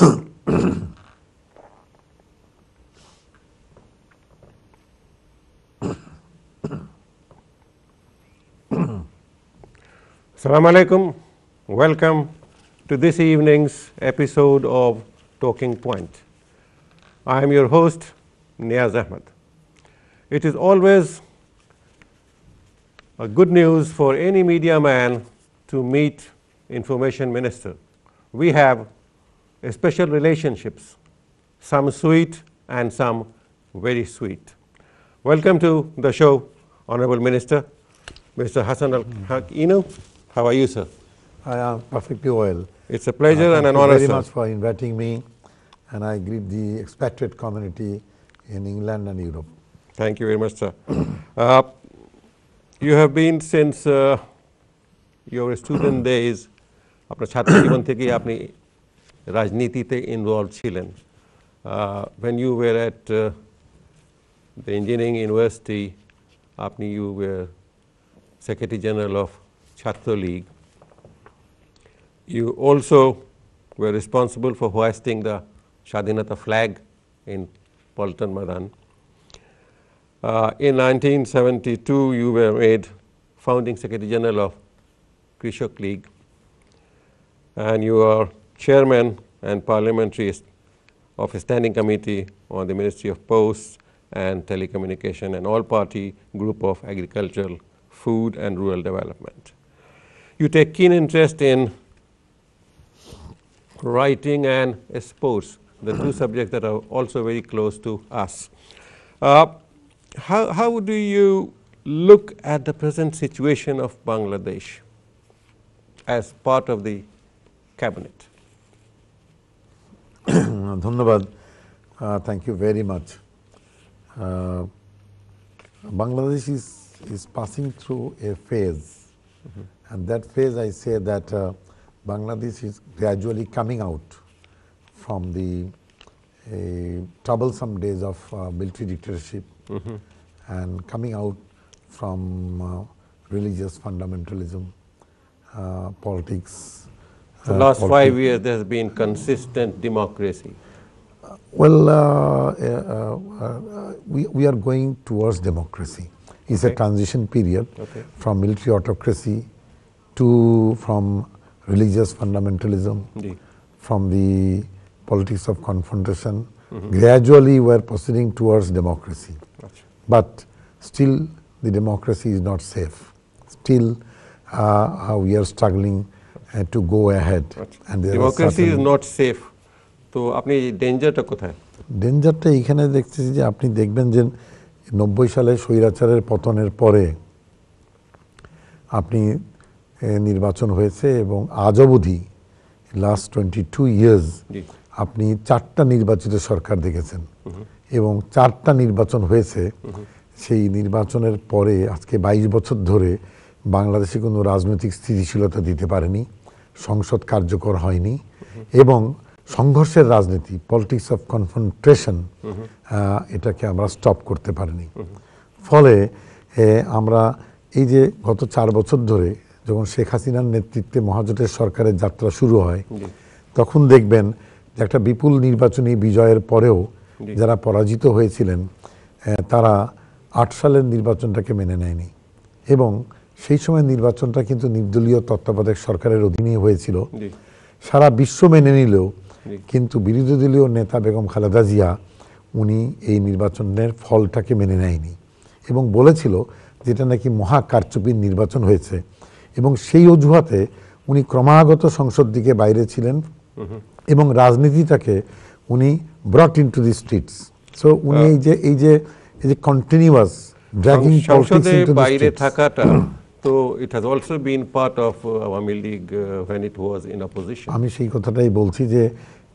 Assalamu alaikum. Welcome to this evening's episode of Talking Point. I am your host Niaz Ahmed. It is always a good news for any media man to meet information minister. We have special relationships, some sweet and some very sweet. Welcome to the show, Honorable Minister, Mr. Hassan Al-Haq Inu. How are you, sir? I am perfectly well. It's a pleasure uh, and an honor, Thank you very sir. much for inviting me and I greet the expatriate community in England and Europe. Thank you very much, sir. uh, you have been since uh, your student days, আপনার ছাত্র জীবন রাজনীতিতে involve ছিলেন when you were at uh, the engineering university আপনি you were secretary general of Chhatra League you also were responsible for hoisting the Shadinata flag in Poltan Madan Uh, in 1972, you were made founding Secretary General of Krishak League and you are chairman and parliamentary of a standing committee on the Ministry of Posts and Telecommunication and all-party group of agricultural, food and rural development. You take keen interest in writing and sports, the two subjects that are also very close to us. Uh, how, how do you look at the present situation of Bangladesh as part of the cabinet? thank you very much. Much Bangladesh is, is passing through a phase mm -hmm. and that phase I say that uh, Bangladesh is gradually coming out from the uh, troublesome days of uh, military dictatorship mm -hmm. and coming out from uh, religious fundamentalism, uh, politics, the uh, last five years there has been consistent democracy. Well, uh, uh, we, we are going towards democracy. It's okay. a transition period okay. from military autocracy to from religious fundamentalism, Indeed. from the politics of confrontation. Mm -hmm. Gradually, we are proceeding towards democracy. Gotcha. But still, the democracy is not safe. Still, uh, we are struggling হ্যাঁ to go And there Democracy is not তো আপনি ডেঞ্জারটা কোথায় ডেঞ্জারটা এইখানে দেখতেছি যে আপনি দেখবেন যে নব্বই সালে স্বৈরাচারের পতনের পরে আপনি নির্বাচন হয়েছে এবং আজ অবধি লাস্ট টোয়েন্টি টু ইয়ার্স আপনি চারটা নির্বাচিত সরকার দেখেছেন এবং চারটা নির্বাচন হয়েছে সেই নির্বাচনের পরে আজকে বাইশ বছর ধরে বাংলাদেশে কোনো রাজনৈতিক স্থিতিশীলতা দিতে পারেনি সংসদ কার্যকর হয়নি এবং সংঘর্ষের রাজনীতি পলিটিক্স অফ কনফন্ট্রেশন এটাকে আমরা স্টপ করতে পারিনি ফলে আমরা এই যে গত চার বছর ধরে যখন শেখ হাসিনার নেতৃত্বে মহাজোটের সরকারের যাত্রা শুরু হয় তখন দেখবেন যে একটা বিপুল নির্বাচনী বিজয়ের পরেও যারা পরাজিত হয়েছিলেন তারা আট সালের নির্বাচনটাকে মেনে নেয়নি এবং সেই সময় নির্বাচনটা কিন্তু নির্দলীয় তত্ত্বাবধায়ক সরকারের অধীনেই হয়েছিল সারা বিশ্ব মেনে নিলেও কিন্তু বিরোধী দলীয় নেতা বেগম খালেদা জিয়া উনি এই নির্বাচনের ফলটাকে মেনে নেয়নি এবং বলেছিল যেটা নাকি মহা কারচুপির নির্বাচন হয়েছে এবং সেই অজুহাতে উনি ক্রমাগত সংসদ দিকে বাইরে ছিলেন এবং রাজনীতিটাকে উনি brought into the streets so উনি এই যে এই যে এই যে কন্টিনিউয়াস ড্র্যাগিং বাইরে থাকাটা তো it has also been part of Awami League when it was in opposition আমি সেই কথাটাই বলছি যে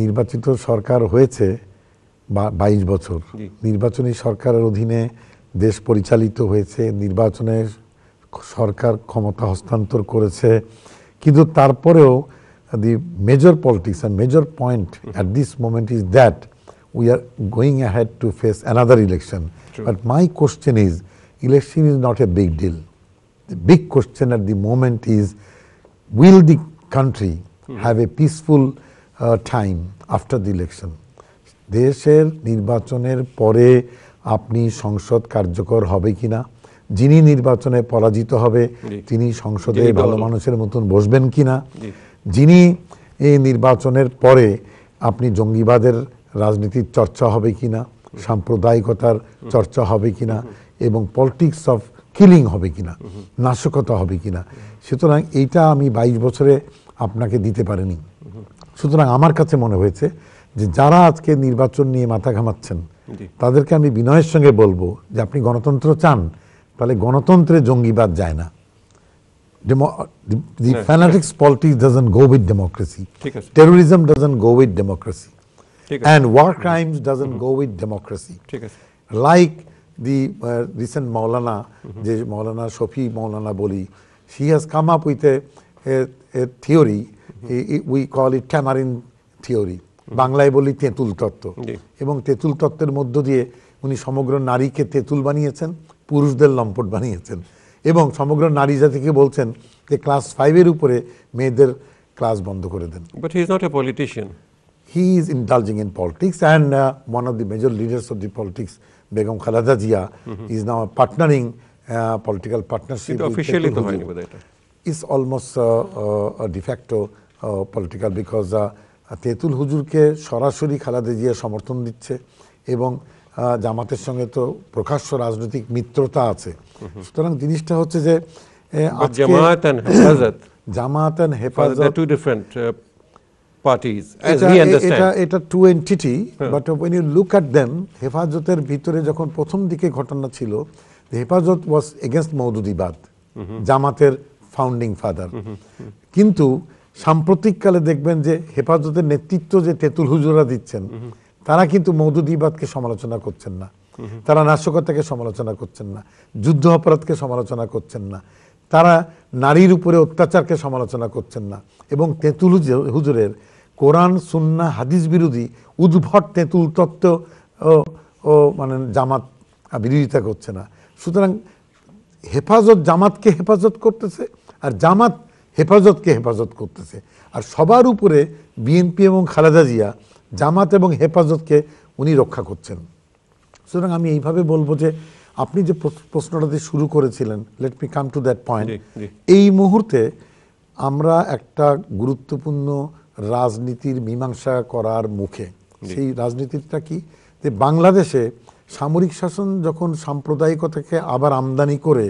নির্বাচিত সরকার হয়েছে বাইশ বছর নির্বাচনী সরকারের অধীনে দেশ পরিচালিত হয়েছে নির্বাচনে সরকার ক্ষমতা হস্তান্তর করেছে কিন্তু তারপরেও the major politics and major point at this moment is that we are going ahead to face another election but my question is election is not a big deal The big question at the moment is will the country hmm. have a peaceful uh, time after the election? দেশের নির্বাচনের পরে আপনি সংসদ কার্যকর হবে কিনা যিনি নির্বাচনে পরাজিত হবে তিনি সংসদে ভালো মানুষের মতন বসবেন কিনা যিনি এই নির্বাচনের পরে আপনি জঙ্গিবাদের রাজনীতির চর্চা হবে কিনা সাম্প্রদায়িকতার চর্চা হবে কিনা এবং পলিটিক্স অফ কিলিং হবে কিনা নাশকতা হবে কিনা সুতরাং এইটা আমি ২২ বছরে আপনাকে দিতে পারিনি সুতরাং আমার কাছে মনে হয়েছে যে যারা আজকে নির্বাচন নিয়ে মাথা ঘামাচ্ছেন তাদেরকে আমি বিনয়ের সঙ্গে বলবো যে আপনি গণতন্ত্র চান তাহলে গণতন্ত্রে জঙ্গিবাদ যায় না the হ্যাঁ, fanatics হ্যাঁ। politics doesn't go with democracy. Terrorism doesn't go with democracy. And war crimes doesn't go the recent recent যে মৌলানা শফি মৌলানা বলি, she has come up with a theory we call it tamarind theory বাংলায় বলি তেঁতুল তত্ত্ব এবং তেঁতুল তত্ত্বের মধ্য দিয়ে উনি সমগ্র নারীকে তেঁতুল বানিয়েছেন পুরুষদের লম্পট বানিয়েছেন এবং সমগ্র নারী জাতিকে বলছেন যে ক্লাস ফাইভের উপরে মেয়েদের ক্লাস বন্ধ করে দেন but he is not a politician he is indulging in politics and one of the major leaders of the politics Begum Khaleda Zia is now partnering political partnership officially তো হয়নি is almost de facto political because তেতুল হুজুরকে সরাসরি খালেদা জিয়া সমর্থন দিচ্ছে এবং uh, জামাতের সঙ্গে তো প্রকাশ্য রাজনৈতিক মিত্রতা আছে সুতরাং জিনিসটা হচ্ছে যে Jamaat Jamaat Hefazat two parties as we understand এটা এটা two entity but when you look at them হেফাজতের ভিতরে যখন প্রথম দিকে ঘটনা ছিল হেফাজত ওয়াজ এগেনস্ট মওদুদিবাদ জামাতের ফাউন্ডিং ফাদার কিন্তু সাম্প্রতিককালে দেখবেন যে হেফাজতের নেতৃত্ব যে তেতুল হুজুরা দিচ্ছেন তারা কিন্তু মৌদুদিবাদকে সমালোচনা করছেন না তারা নাশকতাকে সমালোচনা করছেন না যুদ্ধ অপরাধকে সমালোচনা করছেন না তারা নারীর উপরে অত্যাচারকে সমালোচনা করছেন না এবং তেঁতুল হুজুরের কোরআন সুন্না হাদিস বিরোধী উদ্ভট তেঁতুল তত্ত্ব ও মানে জামাত বিরোধিতা করছে না সুতরাং হেফাজত জামাতকে হেফাজত করতেছে আর জামাত হেফাজতকে হেফাজত করতেছে আর সবার উপরে বিএনপি এবং খালেদা জিয়া জামাত এবং হেফাজতকে উনি রক্ষা করছেন সুতরাং আমি এইভাবে বলবো যে আপনি যে প্রশ্নটা দিয়ে শুরু করেছিলেন let me come to that point এই মুহূর্তে আমরা একটা গুরুত্বপূর্ণ রাজনীতির মীমাংসা করার মুখে সেই রাজনীতিটা কি যে বাংলাদেশে সামরিক শাসন যখন সাম্প্রদায়িকতাকে আবার আমদানি করে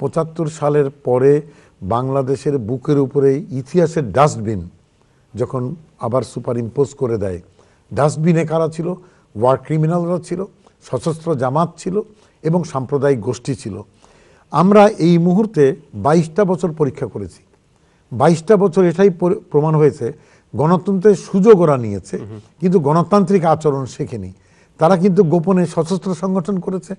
পঁচাত্তর সালের পরে বাংলাদেশের বুকের উপরে ইতিহাসের ডাস্টবিন যখন আবার সুপার ইম্পোজ করে দেয় ডাস্টবিনে কারা ছিল ওয়ার ক্রিমিনালরা ছিল সশস্ত্র জামাত ছিল এবং সাম্প্রদায়িক গোষ্ঠী ছিল আমরা এই মুহূর্তে বাইশটা বছর পরীক্ষা করেছি বাইশটা বছর এটাই প্রমাণ হয়েছে গণতন্ত্রের সুযোগ ওরা নিয়েছে কিন্তু গণতান্ত্রিক আচরণ শেখেনি তারা কিন্তু গোপনে সশস্ত্র সংগঠন করেছে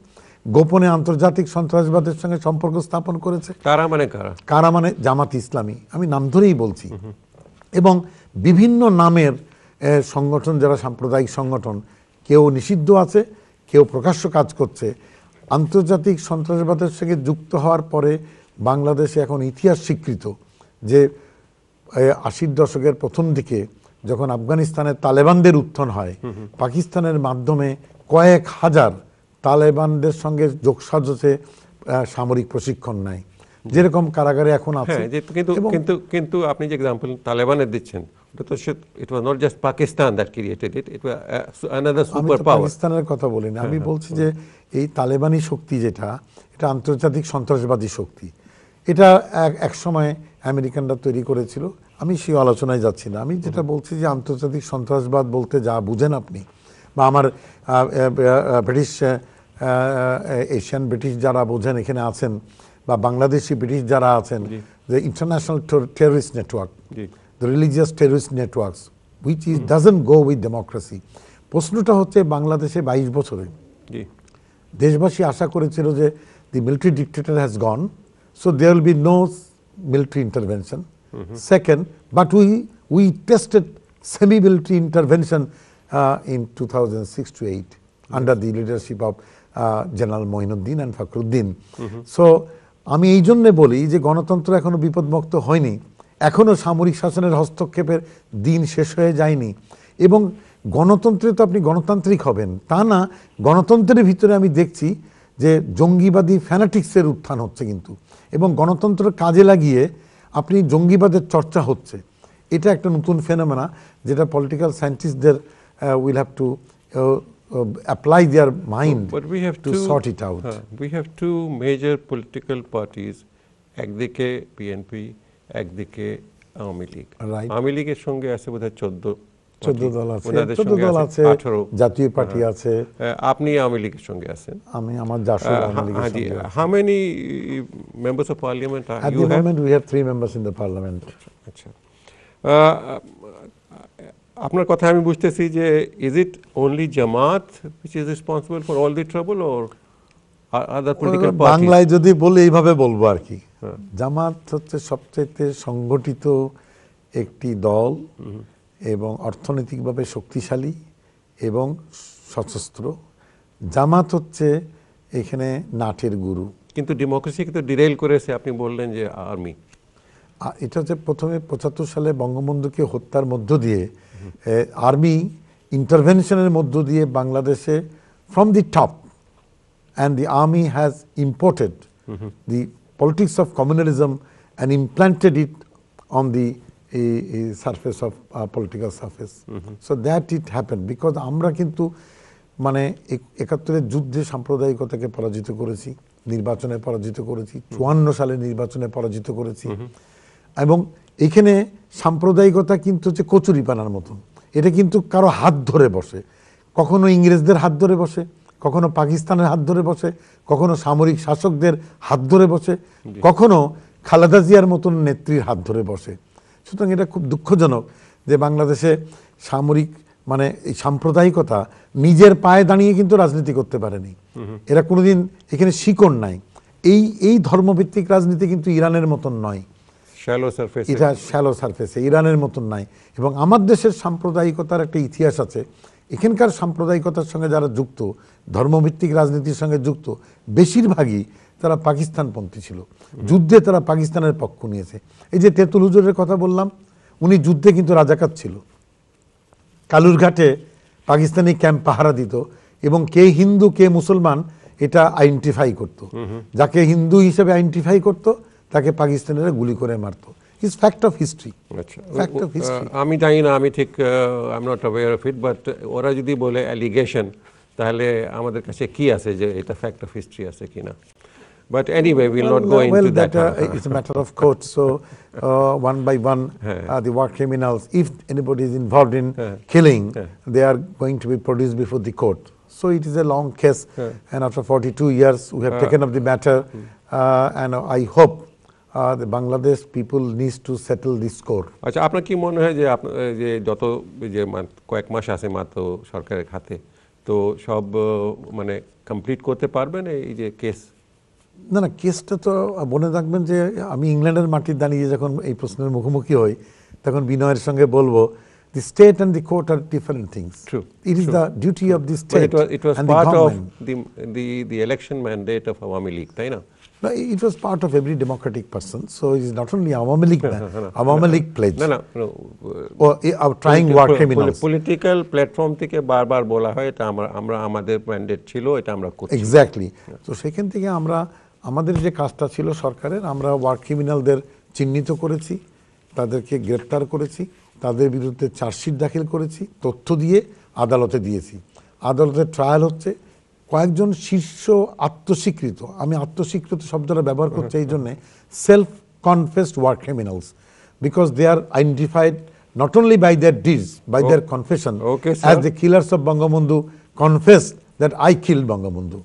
গোপনে আন্তর্জাতিক সন্ত্রাসবাদের সঙ্গে সম্পর্ক স্থাপন করেছে কারা মানে কারা কারা মানে জামাত ইসলামী আমি নাম ধরেই বলছি এবং বিভিন্ন নামের সংগঠন যারা সাম্প্রদায়িক সংগঠন কেউ নিষিদ্ধ আছে কেউ প্রকাশ্য কাজ করছে আন্তর্জাতিক সন্ত্রাসবাদের সঙ্গে যুক্ত হওয়ার পরে বাংলাদেশে এখন ইতিহাস স্বীকৃত যে আশির দশকের প্রথম দিকে যখন আফগানিস্তানের তালেবানদের উত্থান হয় পাকিস্তানের মাধ্যমে কয়েক হাজার তালেবানদের সঙ্গে যোগসাজসে সামরিক প্রশিক্ষণ নেয় যেরকম কারাগারে এখন হ্যাঁ, আছে কিন্তু কিন্তু কিন্তু আপনি যে এক্সাম্পল তালেবানের দিচ্ছেন it was not just Pakistan that created it, it was uh, another superpower. হ্যাঁ, হ্যাঁ। তালেবানি শক্তি যেটা এটা আন্তর্জাতিক সন্ত্রাসবাদী শক্তি এটা এক সময় আমেরিকানরা তৈরি করেছিল আমি সেই আলোচনায় যাচ্ছি না আমি যেটা বলছি যে আন্তর্জাতিক সন্ত্রাসবাদ বলতে যা বুঝেন আপনি বা আমার ব্রিটিশ এশিয়ান ব্রিটিশ যারা বোঝেন এখানে আছেন বা বাংলাদেশি ব্রিটিশ যারা আছেন যে international terrorist network the religious terrorist networks which is doesn't go with democracy প্রশ্নটা হচ্ছে বাংলাদেশে 22 বছরে দেশবাসী আশা করেছিল যে the military dictator has gone so they will be no military intervention second but we we tested semi military intervention in two thousand six to eight under the leadership of general Moinuddin and Fakhruddin so আমি এই জন্যে বলি যে গণতন্ত্র এখনো বিপদমুক্ত হয়নি এখনও সামরিক শাসনের হস্তক্ষেপের দিন শেষ হয়ে যায়নি এবং গণতন্ত্রে তো আপনি গণতান্ত্রিক হবেন তা না গণতন্ত্রের ভিতরে আমি দেখছি যে জঙ্গিবাদী ফ্যানাটিক্সের উত্থান হচ্ছে কিন্তু এবং গণতন্ত্র কাজে লাগিয়ে আপনি জঙ্গিবাদের চর্চা হচ্ছে এটা একটা নতুন ফেনোমেনা যেটা পলিটিক্যাল সায়েন্টিস্টদের will have to apply their mind but we have to two, sort it out. Uh, we have two major political parties, একদিকে বিএনপি একদিকে আওয়ামী লীগ আওয়ামী লীগের সঙ্গে আছে বোধ হয় চোদ্দ দল আছে চোদ্দ দল আছে জাতীয় পার্টি হ্যাঁ। আছে আপনি আওয়ামী লীগের সঙ্গে আছেন আমি আমার জাসদ আওয়ামী লীগের how many members of parliament are you have moment we have three members in the parliament আচ্ছা আপনার কথা আমি বুঝতেছি যে is it only Jamaat which is responsible for all the trouble or other political বাংলায় যদি বলি এইভাবে বলবো আর কি জামাত হচ্ছে সবচেয়ে সংগঠিত একটি দল এবং অর্থনৈতিকভাবে শক্তিশালী এবং সশস্ত্র জামাত হচ্ছে এখানে নাটের গুরু কিন্তু ডেমোক্রেসিকে তো ডিরেল করেছে আপনি বললেন যে আর্মি এটা হচ্ছে প্রথমে পঁচাত্তর সালে বঙ্গবন্ধুকে হত্যার মধ্য দিয়ে আর্মি ইন্টারভেনশনের মধ্য দিয়ে বাংলাদেশে from the top and the army has imported the politics of communalism and implanted it on the uh, uh, surface of uh, political surface. Mm -hmm. So that it happened because আমরা কিন্তু মানে একাত্তরের যুদ্ধে সাম্প্রদায়িকতাকে পরাজিত করেছি নির্বাচনে পরাজিত করেছি চুয়ান্ন সালে নির্বাচনে পরাজিত করেছি এবং এখানে সাম্প্রদায়িকতা কিন্তু হচ্ছে কচুরি পানার মতন এটা কিন্তু কারো হাত ধরে বসে কখনো ইংরেজদের হাত ধরে বসে কখনো পাকিস্তানের হাত ধরে বসে কখনো সামরিক শাসকদের হাত ধরে বসে কখনো খালেদা জিয়ার মতন নেত্রীর হাত ধরে বসে সুতরাং এটা খুব দুঃখজনক যে বাংলাদেশে সামরিক মানে এই সাম্প্রদায়িকতা নিজের পায়ে দাঁড়িয়ে কিন্তু রাজনীতি করতে পারেনি এরা কোনোদিন এখানে শিকড় নাই এই এই ধর্মভিত্তিক রাজনীতি কিন্তু ইরানের মতন নয় এটা শ্যালো সার্ফেসে ইরানের মতন নাই এবং আমার দেশের সাম্প্রদায়িকতার একটা ইতিহাস আছে এখানকার সাম্প্রদায়িকতার সঙ্গে যারা যুক্ত ধর্মভিত্তিক রাজনীতির সঙ্গে যুক্ত বেশিরভাগই তারা পাকিস্তানপন্থী ছিল যুদ্ধে তারা পাকিস্তানের পক্ষ নিয়েছে এই যে তেতুল হুজুরের কথা বললাম উনি যুদ্ধে কিন্তু রাজাকার ছিল কালুরঘাটে পাকিস্তানি ক্যাম্প পাহারা দিত এবং কে হিন্দু কে মুসলমান এটা আইডেন্টিফাই করত যাকে হিন্দু হিসেবে আইডেন্টিফাই করত তাকে পাকিস্তানিরা গুলি করে মারতো is fact of history. Fact of history. I'm not aware of it but ওরা যদি বলে allegation তাহলে আমাদের কাছে কি আছে It's a fact of history আছে কিনা but anyway we'll not go into that. Well that uh, is a matter of court so uh, one by one uh, the war criminals if anybody is involved in killing they are going to be produced before the court so it is a long case and after 42 years we have taken up the matter mm. and I hope the Bangladesh people needs to settle this score. আচ্ছা আপনার কি মনে হয় যে যে যত যে কয়েক মাস আছে মাত্র সরকারের হাতে তো সব মানে কমপ্লিট করতে পারবেন এই যে কেস না না কেসটা তো মনে রাখবেন যে আমি ইংল্যান্ডের মাটি দাঁড়িয়ে যখন এই প্রশ্নের মুখোমুখি হই তখন বিনয়ের সঙ্গে বলবো the state and the court are different things. True. It is True. the duty of the state. But it was, it was part the of the, the, the election mandate of Awami League, right? No, it was part of every democratic person. So it is not only Awami League, no, no, Awami League pledge. No, no, no. Or eh, uh, trying war criminals. Political platform থেকে বারবার বলা হয় এটা আমরা আমরা আমাদের mandate ছিল এটা আমরা করছি। Exactly. তো সেখান থেকে আমরা আমাদের যে কাজটা ছিল সরকারের আমরা ওয়ার ক্রিমিনালদের চিহ্নিত করেছি তাদেরকে গ্রেপ্তার করেছি তাদের বিরুদ্ধে চার্জশিট দাখিল করেছি তথ্য দিয়ে আদালতে দিয়েছি আদালতে ট্রায়াল হচ্ছে কয়েকজন শীর্ষ আত্মস্বীকৃত আমি আত্মস্বীকৃত শব্দটা ব্যবহার করছি এই জন্যে self confessed war criminals because they are identified not only by their deeds, by oh. their confession, okay, sir. as the killers of Bangabandhu confessed that I killed Bangabandhu.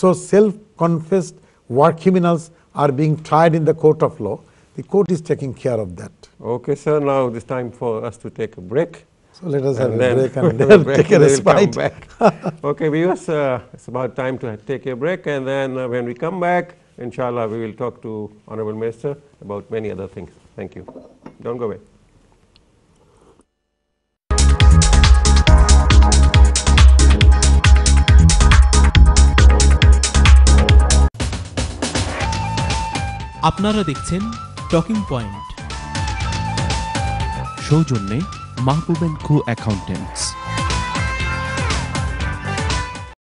So self-confessed war criminals are being tried in the court of law. The court is taking care of that. Okay, sir. Now it is time for us to take a break. So let us and have a break and we'll break take a respite. We'll back. okay, viewers, uh, it's about time to take a break and then uh, when we come back, inshallah, we will talk to Honorable Minister about many other things. Thank you. Don't go away. আপনারা দেখছেন talking point সৌজন্যে মাহবুবেন কো accountants